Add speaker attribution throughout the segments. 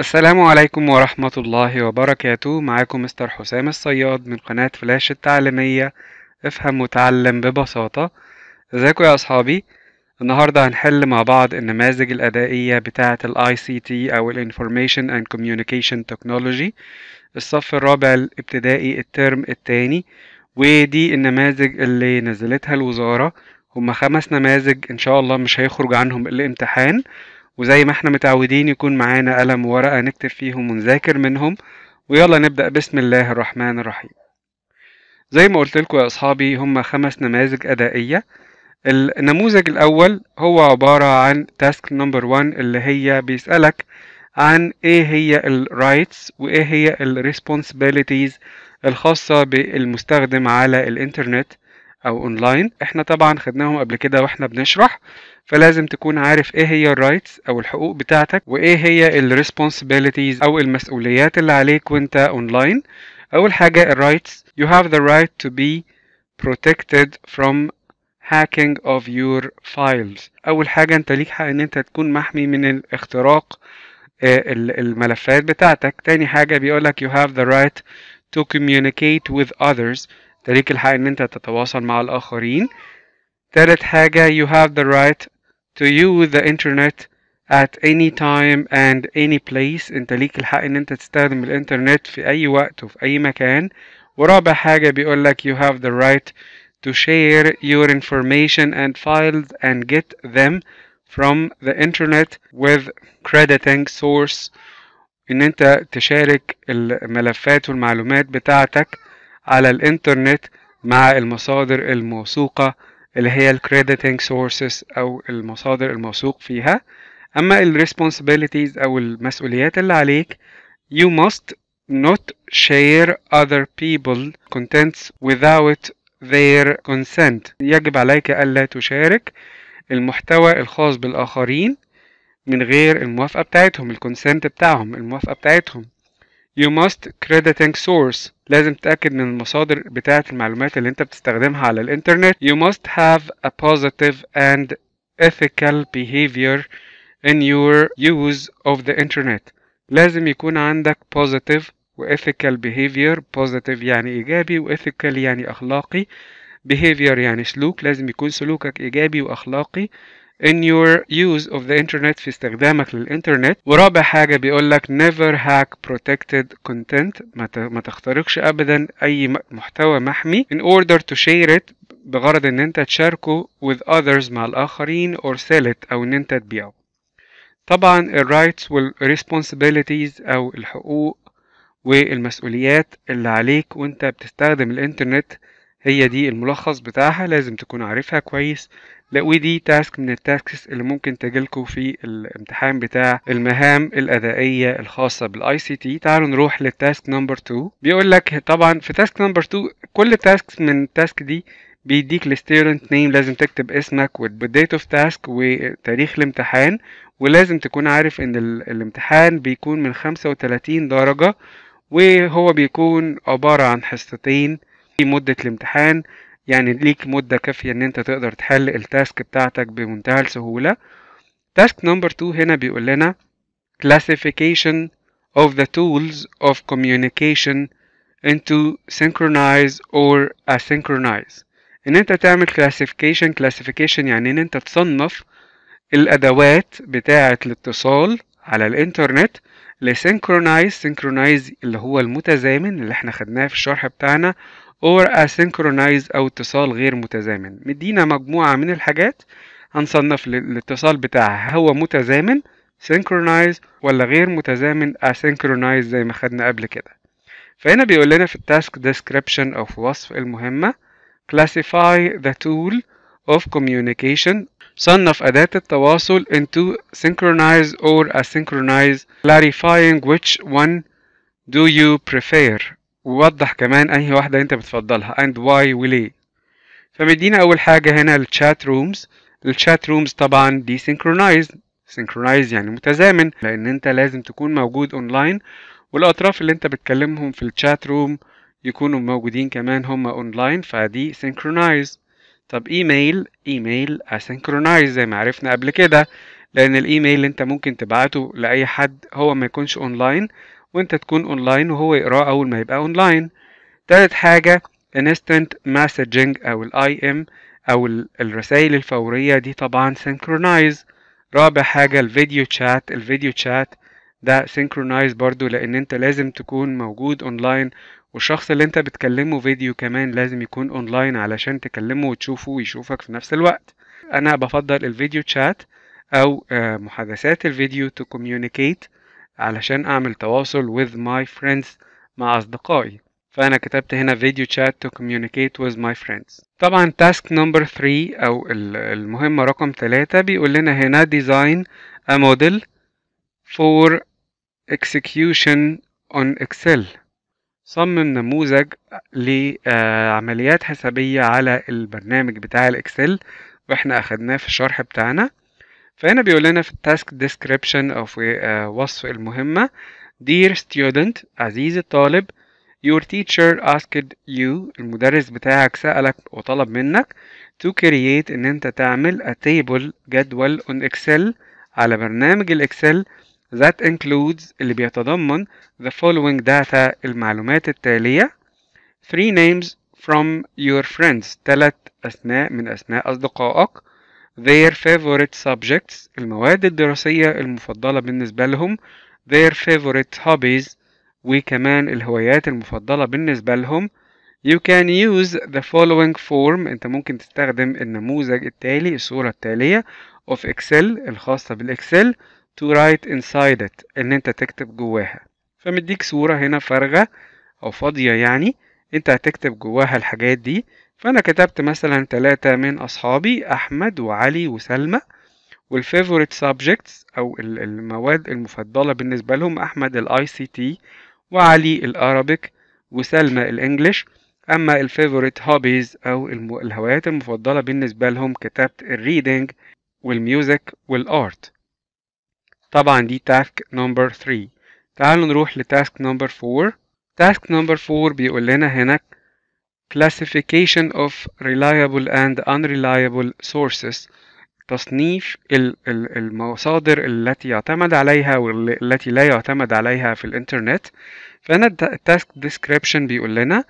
Speaker 1: السلام عليكم ورحمة الله وبركاته معاكم مستر حسام الصياد من قناة فلاش التعليمية افهم وتعلم ببساطة ازيكم يا اصحابي النهاردة هنحل مع بعض النماذج الأدائية بتاعة الـ ICT أو الـ Information and Communication Technology الصف الرابع الابتدائي الترم التاني ودي النماذج اللي نزلتها الوزارة هما خمس نماذج إن شاء الله مش هيخرج عنهم الامتحان وزي ما احنا متعودين يكون معانا قلم وورقة نكتب فيهم ونذاكر منهم ويلا نبدأ بسم الله الرحمن الرحيم زي ما قلت لكم يا أصحابي هم خمس نماذج أدائية النموذج الأول هو عبارة عن تاسك نمبر 1 اللي هي بيسألك عن ايه هي الرايتس وايه هي الريسبونسبيليتيز الخاصة بالمستخدم على الانترنت او اونلاين احنا طبعا خدناهم قبل كده واحنا بنشرح فلازم تكون عارف ايه هي الرايتس او الحقوق بتاعتك وايه هي الريسبونسبيلتيز او المسؤوليات اللي عليك وانت اونلاين اول حاجه الرايتس you have the right to be protected from hacking of your files اول حاجه انت ليك حق ان انت تكون محمي من الاختراق آه، الملفات بتاعتك تاني حاجه بيقولك you have the right to communicate with others انت ليك الحق ان انت تتواصل مع الاخرين تالت حاجه you have the right to use the internet at any time and any place انت ليك الحق ان انت تستخدم الانترنت في اي وقت وفي اي مكان ورابع حاجة بيقولك you have the right to share your information and files and get them from the internet with crediting source ان انت تشارك الملفات والمعلومات بتاعتك على الانترنت مع المصادر الموثوقة اللي هي الكريديتنج سورسز او المصادر الموثوق فيها اما الريسبونسابيلتيز responsibilities او المسؤوليات اللي عليك you must not share other people contents without their consent يجب عليك ألا تشارك المحتوى الخاص بالآخرين من غير الموافقة بتاعتهم الكونسنت بتاعهم الموافقة بتاعتهم You must crediting source لازم تتأكد من المصادر بتاعة المعلومات اللي انت بتستخدمها على الانترنت You must have a positive and ethical behavior in your use of the internet لازم يكون عندك positive و ethical behavior positive يعني إيجابي و ethical يعني أخلاقي behavior يعني سلوك لازم يكون سلوكك إيجابي وأخلاقي in your use of the internet في استخدامك للإنترنت ورابع حاجة بيقول لك never hack protected content ما تخترقش أبدا أي محتوى محمي in order to share it بغرض إن أنت تشاركه with others مع الآخرين or sell it أو إن أنت تبيعه طبعا الرايتس والريسبونسابيلتيز وال responsibilities أو الحقوق والمسؤوليات اللي عليك وانت بتستخدم الانترنت هي دي الملخص بتاعها لازم تكون عارفها كويس ودي تاسك من التاسكس اللي ممكن تجيلكوا في الامتحان بتاع المهام الأدائية الخاصة بالاي سي تي تعالوا نروح للتاسك نمبر 2 بيقول لك طبعا في تاسك نمبر 2 كل تاسك من التاسك دي بيديك الستيرنت نيم لازم تكتب اسمك والديت اوف تاسك وتاريخ الامتحان ولازم تكون عارف ان الامتحان بيكون من 35 درجة وهو بيكون عبارة عن حصتين مدة الامتحان يعني ليك مدة كافية ان انت تقدر تحل التاسك بتاعتك بمنتهى السهولة تاسك نمبر 2 هنا بيقول لنا classification of the tools of communication into synchronize or asynchronize ان انت تعمل classification classification يعني ان انت تصنف الادوات بتاعة الاتصال على الانترنت لسينكرونايز سينكرونايز اللي هو المتزامن اللي احنا خدناه في الشرح بتاعنا or asynchronize او اتصال غير متزامن مدينا مجموعة من الحاجات هنصنف الاتصال بتاعها هو متزامن synchronized ولا غير متزامن asynchronize زي ما خدنا قبل كده فهنا بيقول لنا في التاسك ديسكريبشن او في وصف المهمة classify the tool of communication صنف أداة التواصل into synchronized or asynchronized clarifying which one do you prefer ووضح كمان انهي واحدة انت بتفضلها and why وليه فمدينا اول حاجة هنا الشات رومز الشات رومز طبعا دي synchronized synchronized يعني متزامن لان انت لازم تكون موجود اونلاين والاطراف اللي انت بتكلمهم في الشات روم يكونوا موجودين كمان هم اونلاين فدي synchronized طب ايميل ايميل asynchronized زي ما عرفنا قبل كده لان الايميل اللي انت ممكن تبعته لاي حد هو ما يكونش اونلاين وانت تكون اونلاين وهو يقراه اول ما يبقى اونلاين تالت حاجة instant messaging او الاي ام او الرسائل الفورية دي طبعا سينكرونايز رابع حاجة الفيديو تشات الفيديو تشات ده سينكرونايز برضو لان انت لازم تكون موجود اونلاين والشخص اللي انت بتكلمه فيديو كمان لازم يكون اونلاين علشان تكلمه وتشوفه ويشوفك في نفس الوقت انا بفضل الفيديو تشات او آه، محادثات الفيديو to communicate علشان أعمل تواصل with my friends مع أصدقائي فأنا كتبت هنا video chat to communicate with my friends طبعا task number 3 أو المهمة رقم 3 بيقول لنا هنا design a model for execution on Excel صمم نموذج لعمليات حسابية على البرنامج بتاع الإكسل وإحنا أخدناه في الشرح بتاعنا فهنا بيقول لنا في التاسك ديسكريبشن او في وصف المهمه Dear student عزيزي الطالب Your teacher asked you المدرس بتاعك سألك وطلب منك to create إن أنت تعمل a table جدول on Excel على برنامج الإكسل that includes اللي بيتضمن the following data المعلومات التالية three names from your friends ثلاث أسماء من أسماء أصدقائك their favorite subjects المواد الدراسية المفضلة بالنسبة لهم their favorite hobbies وكمان الهوايات المفضلة بالنسبة لهم You can use the following form أنت ممكن تستخدم النموذج التالي الصورة التالية of Excel الخاصة بالإكسل to write inside it إن أنت تكتب جواها فمديك صورة هنا فارغة أو فاضية يعني أنت هتكتب جواها الحاجات دي فأنا كتبت مثلا ثلاثة من أصحابي أحمد وعلي وسلمى والفيفوريت سبجكتس أو المواد المفضلة بالنسبة لهم أحمد الآي سي تي وعلي الأرابيك وسلمى الإنجليش أما الفيفوريت هوبيز أو الهوايات المفضلة بالنسبة لهم كتبت الريدنج والميوزك والآرت طبعا دي تاسك نمبر 3 تعالوا نروح لتاسك نمبر 4 تاسك نمبر 4 بيقول لنا هناك classification of reliable and unreliable sources تصنيف المصادر التي يعتمد عليها والتي لا يعتمد عليها في الانترنت فأنا التاسك ديسكريبشن بيقول لنا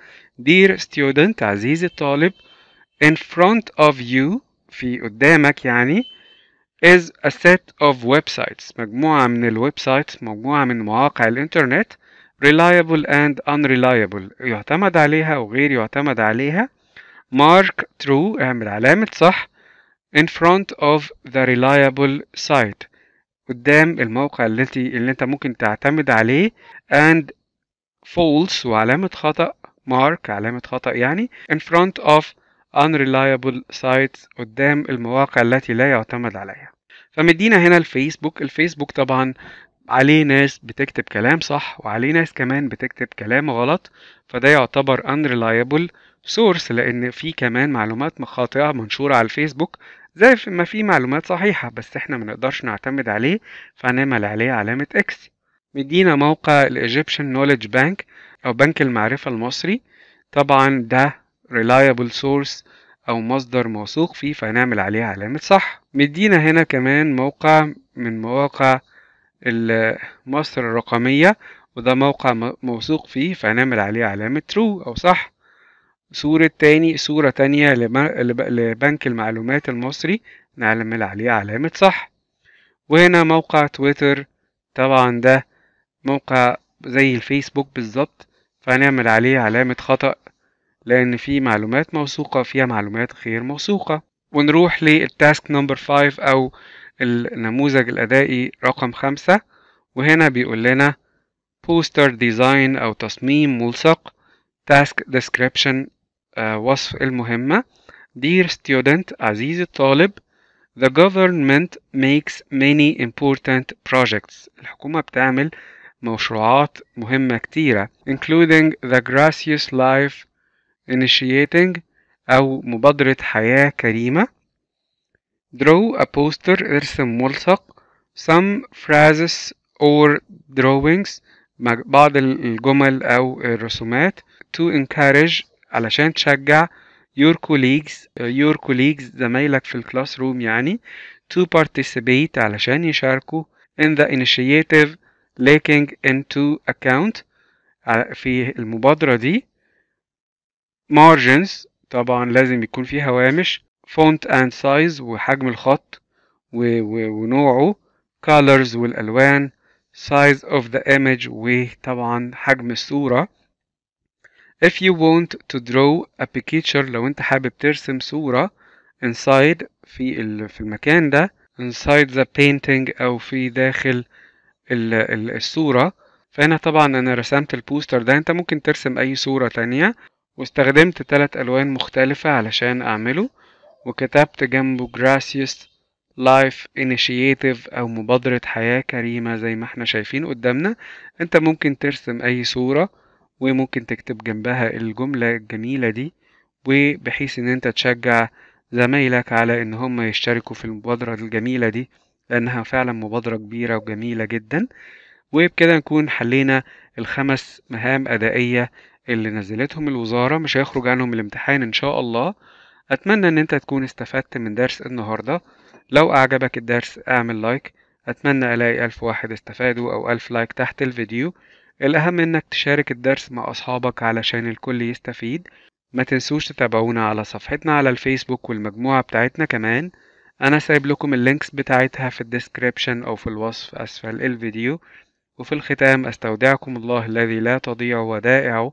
Speaker 1: dear student عزيزي الطالب in front of you في قدامك يعني is a set of websites مجموعة من الويب سايتس مجموعة من مواقع الانترنت reliable and unreliable يعتمد عليها أو غير يعتمد عليها mark true اعمل علامة صح in front of the reliable site قدام الموقع التي اللي انت ممكن تعتمد عليه and false وعلامة خطأ mark علامة خطأ يعني in front of unreliable sites قدام المواقع التي لا يعتمد عليها فمدينا هنا الفيسبوك الفيسبوك طبعا عليه ناس بتكتب كلام صح وعليه ناس كمان بتكتب كلام غلط فده يعتبر unreliable سورس لأن في كمان معلومات خاطئة منشورة على الفيسبوك زي ما في معلومات صحيحة بس احنا منقدرش نعتمد عليه فنعمل عليه علامة اكس مدينا موقع الإيجيبشن نوليدج بانك أو بنك المعرفة المصري طبعا ده reliable سورس أو مصدر موثوق فيه فنعمل عليه علامة صح مدينا هنا كمان موقع من مواقع مصر الرقمية وده موقع موثوق فيه فهنعمل عليه علامة ترو أو صح صورة تاني صورة تانية لبنك المعلومات المصري نعمل عليه علامة صح وهنا موقع تويتر طبعا ده موقع زي الفيسبوك بالظبط فهنعمل عليه علامة خطأ لأن فيه معلومات موثوقة فيها معلومات غير موثوقة ونروح للتاسك نمبر 5 أو النموذج الأدائي رقم 5 وهنا بيقول لنا بوستر ديزاين أو تصميم ملصق تاسك آه، ديسكريبشن وصف المهمة Dear student عزيزي الطالب The government makes many important projects الحكومة بتعمل مشروعات مهمة كتيرة including the Gracious Life Initiating أو مبادرة حياة كريمة draw a poster ارسم ملصق some phrases or drawings بعض الجمل أو الرسومات to encourage علشان تشجع your colleagues your colleagues زمايلك في الكلاس روم يعني to participate علشان يشاركوا in the initiative taking into account في المبادرة دي margins طبعا لازم يكون فيه هوامش فونت اند سايز وحجم الخط ونوعه colors والالوان size of the image وطبعا حجم الصورة if you want to draw a picture لو انت حابب ترسم صورة inside في في المكان ده inside the painting او في داخل الصورة فهنا طبعا انا رسمت البوستر ده انت ممكن ترسم اي صورة تانية واستخدمت تلات ألوان مختلفة علشان أعمله وكتبت جنبه Gracious Life Initiative أو مبادرة حياة كريمة زي ما احنا شايفين قدامنا انت ممكن ترسم أي صورة وممكن تكتب جنبها الجملة الجميلة دي وبحيث ان انت تشجع زمايلك على ان هم يشتركوا في المبادرة الجميلة دي لأنها فعلا مبادرة كبيرة وجميلة جدا وبكده نكون حلينا الخمس مهام أدائية اللي نزلتهم الوزارة مش هيخرج عنهم الامتحان إن شاء الله أتمنى إن أنت تكون استفدت من درس النهاردة لو أعجبك الدرس أعمل لايك أتمنى ألاقي ألف واحد استفادوا أو ألف لايك تحت الفيديو الأهم إنك تشارك الدرس مع أصحابك علشان الكل يستفيد ما تنسوش تتابعونا على صفحتنا على الفيسبوك والمجموعة بتاعتنا كمان أنا سايب لكم اللينكس بتاعتها في الديسكريبشن أو في الوصف أسفل الفيديو وفي الختام أستودعكم الله الذي لا تضيع ودائعه